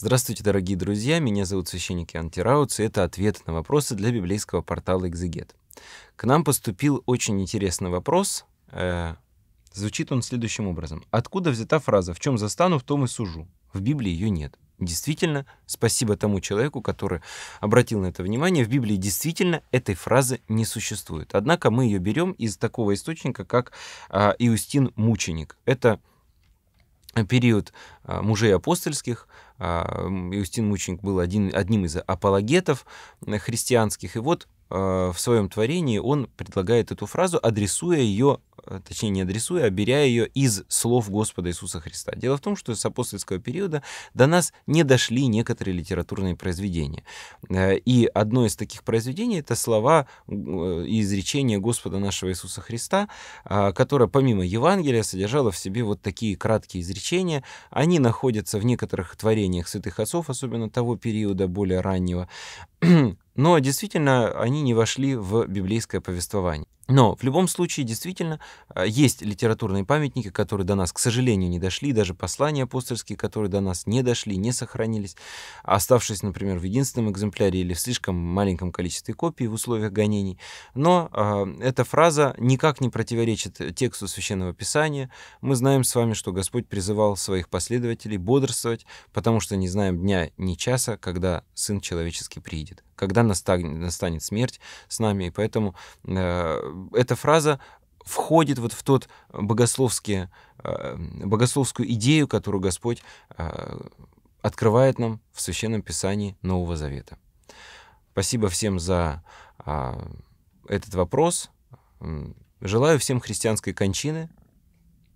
Здравствуйте, дорогие друзья, меня зовут священник Иоанн Тирауц, и это ответ на вопросы для библейского портала «Экзегет». К нам поступил очень интересный вопрос, э, звучит он следующим образом. Откуда взята фраза «в чем застану, в том и сужу»? В Библии ее нет. Действительно, спасибо тому человеку, который обратил на это внимание, в Библии действительно этой фразы не существует. Однако мы ее берем из такого источника, как а, Иустин Мученик. Это период а, мужей апостольских. А, Иустин Мученик был один, одним из апологетов э, христианских. И вот а, в своем творении он предлагает эту фразу, адресуя ее Э, точнее не адресуя, а беря ее из слов Господа Иисуса Христа. Дело в том, что с апостольского периода до нас не дошли некоторые литературные произведения. Э, и одно из таких произведений — это слова э, и изречения Господа нашего Иисуса Христа, которое помимо Евангелия содержало в себе вот такие краткие изречения. Они находятся в некоторых творениях святых отцов, особенно того периода более раннего. Но действительно они не вошли в библейское повествование. Но в любом случае, действительно, э, есть литературные памятники, которые до нас, к сожалению, не дошли, даже послания апостольские, которые до нас не дошли, не сохранились, оставшись, например, в единственном экземпляре или в слишком маленьком количестве копий в условиях гонений. Но э, эта фраза никак не противоречит тексту Священного Писания. Мы знаем с вами, что Господь призывал своих последователей бодрствовать, потому что не знаем дня ни часа, когда Сын Человеческий приедет когда настанет, настанет смерть с нами. И поэтому э, эта фраза входит вот в тот богословский, э, богословскую идею, которую Господь э, открывает нам в Священном Писании Нового Завета. Спасибо всем за э, этот вопрос. Желаю всем христианской кончины,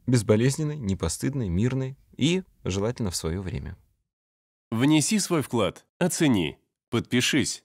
безболезненной, непостыдной, мирной и желательно в свое время. Внеси свой вклад, оцени, подпишись